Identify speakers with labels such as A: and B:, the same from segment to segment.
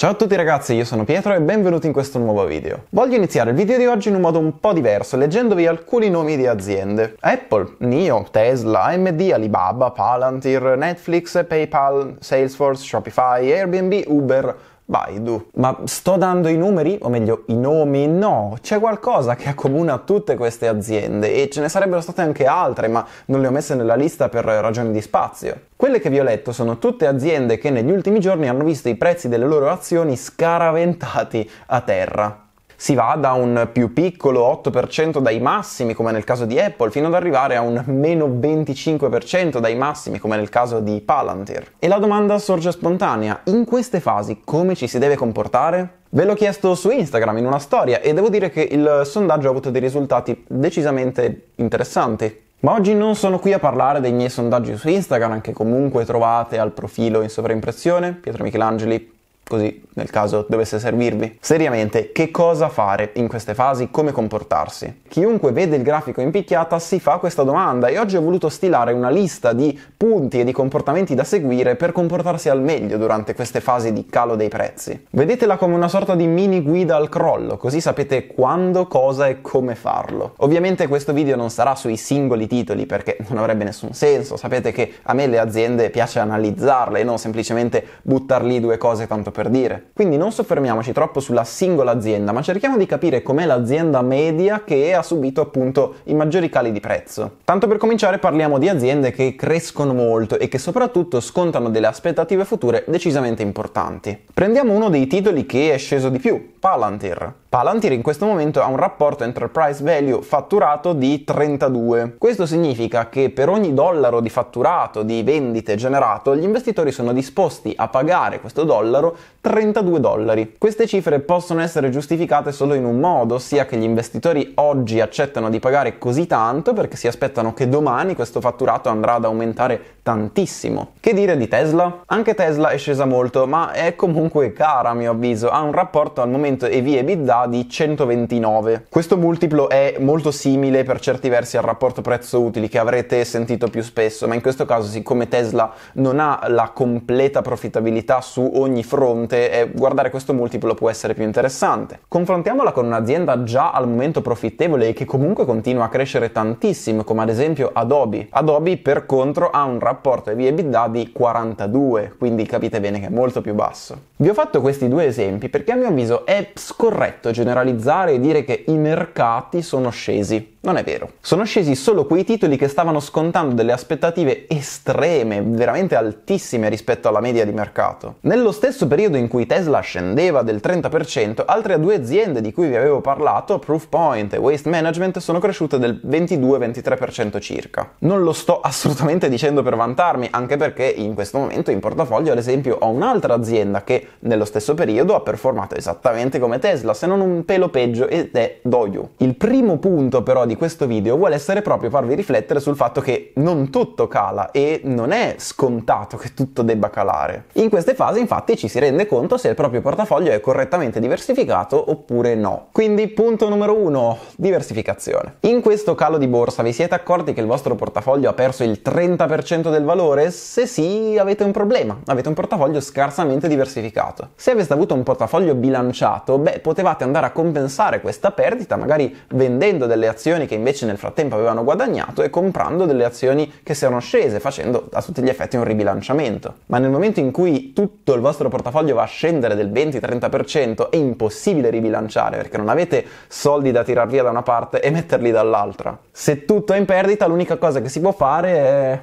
A: Ciao a tutti ragazzi, io sono Pietro e benvenuti in questo nuovo video. Voglio iniziare il video di oggi in un modo un po' diverso, leggendovi alcuni nomi di aziende. Apple, NIO, Tesla, AMD, Alibaba, Palantir, Netflix, PayPal, Salesforce, Shopify, Airbnb, Uber, Baidu. Ma sto dando i numeri, o meglio i nomi? No, c'è qualcosa che accomuna tutte queste aziende e ce ne sarebbero state anche altre, ma non le ho messe nella lista per ragioni di spazio. Quelle che vi ho letto sono tutte aziende che negli ultimi giorni hanno visto i prezzi delle loro azioni scaraventati a terra si va da un più piccolo 8% dai massimi, come nel caso di Apple, fino ad arrivare a un meno 25% dai massimi, come nel caso di Palantir. E la domanda sorge spontanea, in queste fasi come ci si deve comportare? Ve l'ho chiesto su Instagram in una storia e devo dire che il sondaggio ha avuto dei risultati decisamente interessanti. Ma oggi non sono qui a parlare dei miei sondaggi su Instagram, che comunque trovate al profilo in sovraimpressione, Pietro Michelangeli così nel caso dovesse servirvi. Seriamente, che cosa fare in queste fasi, come comportarsi? Chiunque vede il grafico in picchiata si fa questa domanda e oggi ho voluto stilare una lista di punti e di comportamenti da seguire per comportarsi al meglio durante queste fasi di calo dei prezzi. Vedetela come una sorta di mini guida al crollo, così sapete quando, cosa e come farlo. Ovviamente questo video non sarà sui singoli titoli perché non avrebbe nessun senso, sapete che a me le aziende piace analizzarle e non semplicemente buttar lì due cose tanto per per dire. Quindi non soffermiamoci troppo sulla singola azienda, ma cerchiamo di capire com'è l'azienda media che ha subito appunto i maggiori cali di prezzo. Tanto per cominciare parliamo di aziende che crescono molto e che soprattutto scontano delle aspettative future decisamente importanti. Prendiamo uno dei titoli che è sceso di più, Palantir. Palantir in questo momento ha un rapporto enterprise value fatturato di 32. Questo significa che per ogni dollaro di fatturato, di vendite generato, gli investitori sono disposti a pagare questo dollaro 32 dollari. Queste cifre possono essere giustificate solo in un modo, ossia che gli investitori oggi accettano di pagare così tanto perché si aspettano che domani questo fatturato andrà ad aumentare tantissimo. Che dire di Tesla? Anche Tesla è scesa molto, ma è comunque cara a mio avviso, ha un rapporto al momento EV EBITDA di 129. Questo multiplo è molto simile per certi versi al rapporto prezzo utili che avrete sentito più spesso, ma in questo caso siccome Tesla non ha la completa profittabilità su ogni fronte, fronte e guardare questo multiplo può essere più interessante. Confrontiamola con un'azienda già al momento profittevole e che comunque continua a crescere tantissimo, come ad esempio Adobe. Adobe per contro ha un rapporto ebitda di 42, quindi capite bene che è molto più basso. Vi ho fatto questi due esempi perché a mio avviso è scorretto generalizzare e dire che i mercati sono scesi. Non è vero. Sono scesi solo quei titoli che stavano scontando delle aspettative estreme, veramente altissime rispetto alla media di mercato. Nello stesso periodo in cui Tesla scendeva del 30%, altre due aziende di cui vi avevo parlato, Proofpoint e Waste Management, sono cresciute del 22-23% circa. Non lo sto assolutamente dicendo per vantarmi, anche perché in questo momento in portafoglio ad esempio ho un'altra azienda che nello stesso periodo ha performato esattamente come Tesla, se non un pelo peggio ed è Doyu. Il primo punto però di questo video vuole essere proprio farvi riflettere sul fatto che non tutto cala e non è scontato che tutto debba calare. In queste fasi infatti ci si rende conto se il proprio portafoglio è correttamente diversificato oppure no. Quindi punto numero uno, diversificazione. In questo calo di borsa vi siete accorti che il vostro portafoglio ha perso il 30% del valore? Se sì, avete un problema, avete un portafoglio scarsamente diversificato. Se aveste avuto un portafoglio bilanciato, beh, potevate andare a compensare questa perdita magari vendendo delle azioni azioni che invece nel frattempo avevano guadagnato e comprando delle azioni che si erano scese, facendo a tutti gli effetti un ribilanciamento. Ma nel momento in cui tutto il vostro portafoglio va a scendere del 20-30% è impossibile ribilanciare perché non avete soldi da tirar via da una parte e metterli dall'altra. Se tutto è in perdita, l'unica cosa che si può fare è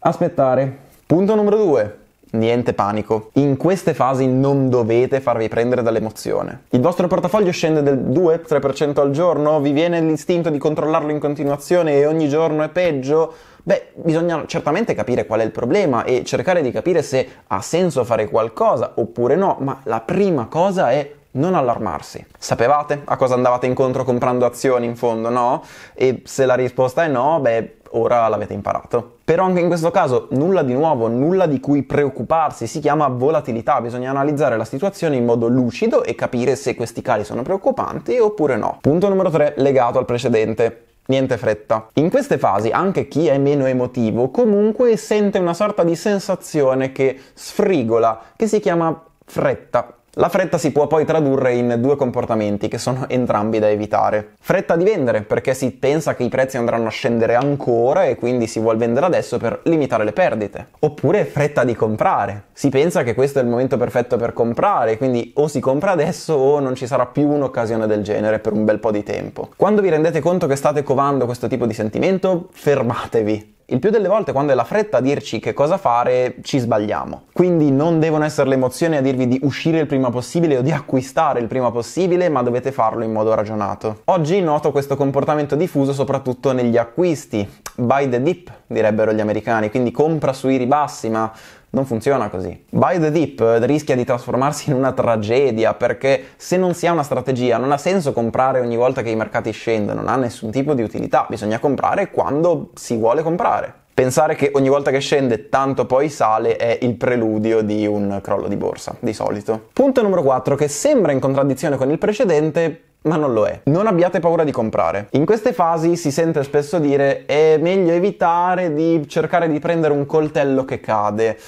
A: aspettare. Punto numero 2 niente panico. In queste fasi non dovete farvi prendere dall'emozione. Il vostro portafoglio scende del 2-3% al giorno, vi viene l'istinto di controllarlo in continuazione e ogni giorno è peggio? Beh, bisogna certamente capire qual è il problema e cercare di capire se ha senso fare qualcosa oppure no, ma la prima cosa è non allarmarsi. Sapevate a cosa andavate incontro comprando azioni in fondo, no? E se la risposta è no, beh, ora l'avete imparato. Però anche in questo caso nulla di nuovo, nulla di cui preoccuparsi, si chiama volatilità, bisogna analizzare la situazione in modo lucido e capire se questi cali sono preoccupanti oppure no. Punto numero 3 legato al precedente. Niente fretta. In queste fasi anche chi è meno emotivo comunque sente una sorta di sensazione che sfrigola, che si chiama fretta la fretta si può poi tradurre in due comportamenti che sono entrambi da evitare. Fretta di vendere, perché si pensa che i prezzi andranno a scendere ancora e quindi si vuole vendere adesso per limitare le perdite. Oppure fretta di comprare. Si pensa che questo è il momento perfetto per comprare, quindi o si compra adesso o non ci sarà più un'occasione del genere per un bel po' di tempo. Quando vi rendete conto che state covando questo tipo di sentimento, fermatevi il più delle volte quando è la fretta a dirci che cosa fare, ci sbagliamo. Quindi non devono essere le emozioni a dirvi di uscire il prima possibile o di acquistare il prima possibile, ma dovete farlo in modo ragionato. Oggi noto questo comportamento diffuso soprattutto negli acquisti. Buy the dip, direbbero gli americani, quindi compra sui ribassi, ma non funziona così. Buy the dip eh, rischia di trasformarsi in una tragedia perché se non si ha una strategia non ha senso comprare ogni volta che i mercati scendono, non ha nessun tipo di utilità, bisogna comprare quando si vuole comprare. Pensare che ogni volta che scende tanto poi sale è il preludio di un crollo di borsa, di solito. Punto numero 4 che sembra in contraddizione con il precedente, ma non lo è. Non abbiate paura di comprare. In queste fasi si sente spesso dire è meglio evitare di cercare di prendere un coltello che cade.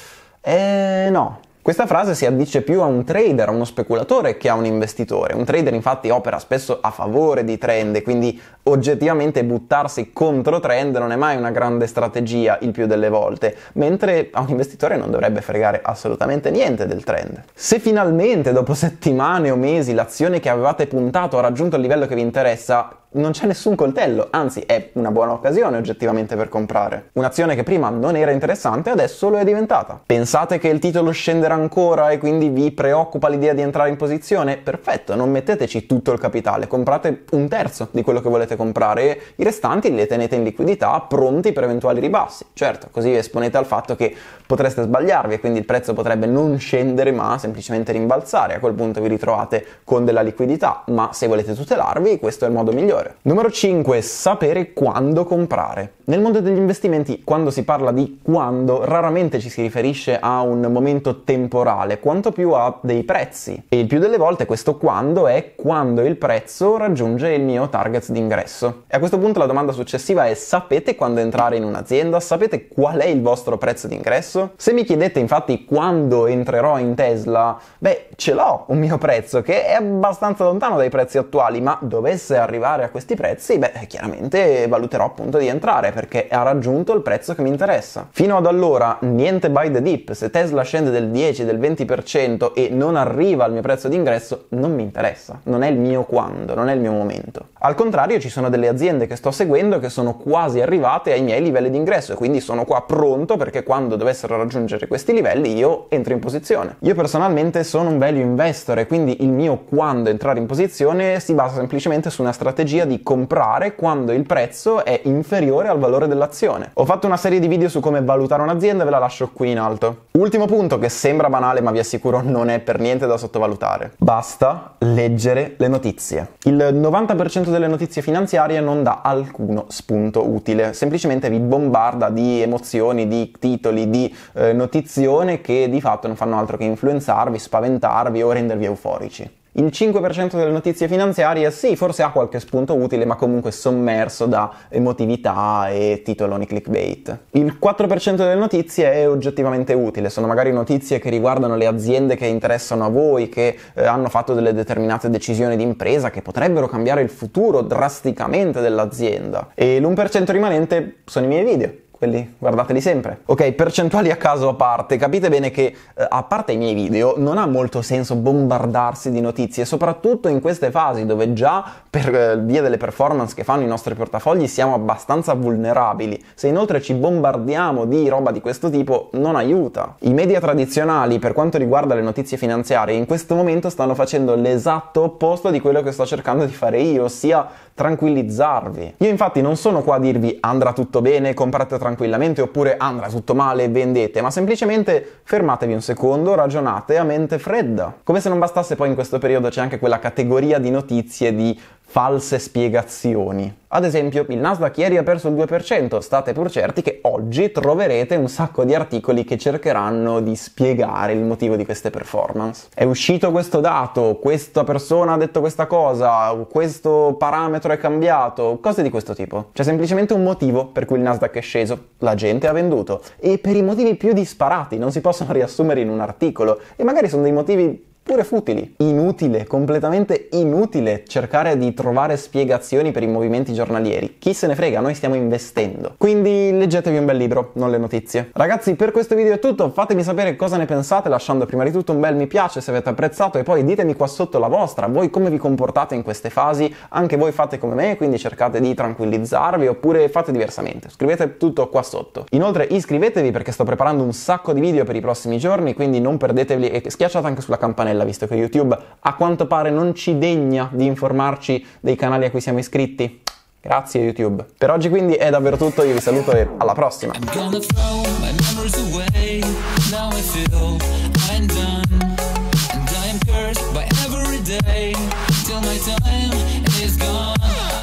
A: Eh no, questa frase si addice più a un trader, a uno speculatore che a un investitore. Un trader infatti opera spesso a favore di trend e quindi oggettivamente buttarsi contro trend non è mai una grande strategia il più delle volte, mentre a un investitore non dovrebbe fregare assolutamente niente del trend. Se finalmente dopo settimane o mesi l'azione che avevate puntato ha raggiunto il livello che vi interessa, non c'è nessun coltello, anzi è una buona occasione oggettivamente per comprare. Un'azione che prima non era interessante adesso lo è diventata. Pensate che il titolo scenderà ancora e quindi vi preoccupa l'idea di entrare in posizione? Perfetto, non metteteci tutto il capitale, comprate un terzo di quello che volete comprare e i restanti li tenete in liquidità pronti per eventuali ribassi. Certo, così vi esponete al fatto che potreste sbagliarvi e quindi il prezzo potrebbe non scendere ma semplicemente rimbalzare. A quel punto vi ritrovate con della liquidità, ma se volete tutelarvi questo è il modo migliore migliore. Numero 5. Sapere quando comprare. Nel mondo degli investimenti, quando si parla di quando, raramente ci si riferisce a un momento temporale, quanto più a dei prezzi. E il più delle volte questo quando è quando il prezzo raggiunge il mio target d'ingresso. E a questo punto la domanda successiva è sapete quando entrare in un'azienda? Sapete qual è il vostro prezzo d'ingresso? Se mi chiedete infatti quando entrerò in Tesla, beh, ce l'ho un mio prezzo che è abbastanza lontano dai prezzi attuali, ma dovesse arrivare a a questi prezzi, beh, chiaramente valuterò appunto di entrare perché ha raggiunto il prezzo che mi interessa. Fino ad allora niente buy the dip, se Tesla scende del 10, del 20% e non arriva al mio prezzo di ingresso, non mi interessa, non è il mio quando, non è il mio momento. Al contrario ci sono delle aziende che sto seguendo che sono quasi arrivate ai miei livelli di ingresso e quindi sono qua pronto perché quando dovessero raggiungere questi livelli io entro in posizione. Io personalmente sono un value investor e quindi il mio quando entrare in posizione si basa semplicemente su una strategia di comprare quando il prezzo è inferiore al valore dell'azione. Ho fatto una serie di video su come valutare un'azienda, ve la lascio qui in alto. Ultimo punto che sembra banale ma vi assicuro non è per niente da sottovalutare. Basta leggere le notizie. Il 90% momento delle notizie finanziarie non dà alcuno spunto utile, semplicemente vi bombarda di emozioni, di titoli, di eh, notizione che di fatto non fanno altro che influenzarvi, spaventarvi o rendervi euforici il 5% delle notizie finanziarie sì, forse ha qualche spunto utile, ma comunque sommerso da emotività e titoloni clickbait. Il 4% delle notizie è oggettivamente utile, sono magari notizie che riguardano le aziende che interessano a voi, che eh, hanno fatto delle determinate decisioni di impresa che potrebbero cambiare il futuro drasticamente dell'azienda. E l'1% rimanente sono i miei video quelli guardateli sempre. Ok, percentuali a caso a parte, capite bene che eh, a parte i miei video non ha molto senso bombardarsi di notizie, soprattutto in queste fasi dove già per eh, via delle performance che fanno i nostri portafogli siamo abbastanza vulnerabili. Se inoltre ci bombardiamo di roba di questo tipo non aiuta. I media tradizionali per quanto riguarda le notizie finanziarie in questo momento stanno facendo l'esatto opposto di quello che sto cercando di fare io, ossia tranquillizzarvi. Io infatti non sono qua a dirvi andrà tutto bene, comprate tranquillamente oppure andrà tutto male, vendete, ma semplicemente fermatevi un secondo, ragionate a mente fredda. Come se non bastasse poi in questo periodo c'è anche quella categoria di notizie di false spiegazioni. Ad esempio, il Nasdaq ieri ha perso il 2%, state pur certi che oggi troverete un sacco di articoli che cercheranno di spiegare il motivo di queste performance. È uscito questo dato, questa persona ha detto questa cosa, questo parametro è cambiato, cose di questo tipo. C'è semplicemente un motivo per cui il Nasdaq è sceso, la gente ha venduto e per i motivi più disparati non si possono riassumere in un articolo e magari sono dei motivi pure futili. Inutile, completamente inutile cercare di trovare spiegazioni per i movimenti giornalieri. Chi se ne frega, noi stiamo investendo. Quindi leggetevi un bel libro, non le notizie. Ragazzi, per questo video è tutto, fatemi sapere cosa ne pensate lasciando prima di tutto un bel mi piace se avete apprezzato e poi ditemi qua sotto la vostra, voi come vi comportate in queste fasi, anche voi fate come me, quindi cercate di tranquillizzarvi oppure fate diversamente, scrivete tutto qua sotto. Inoltre iscrivetevi perché sto preparando un sacco di video per i prossimi giorni, quindi non perdetevi e schiacciate anche sulla campanella bella, visto che YouTube a quanto pare non ci degna di informarci dei canali a cui siamo iscritti. Grazie YouTube. Per oggi quindi è davvero tutto, io vi saluto e alla prossima. day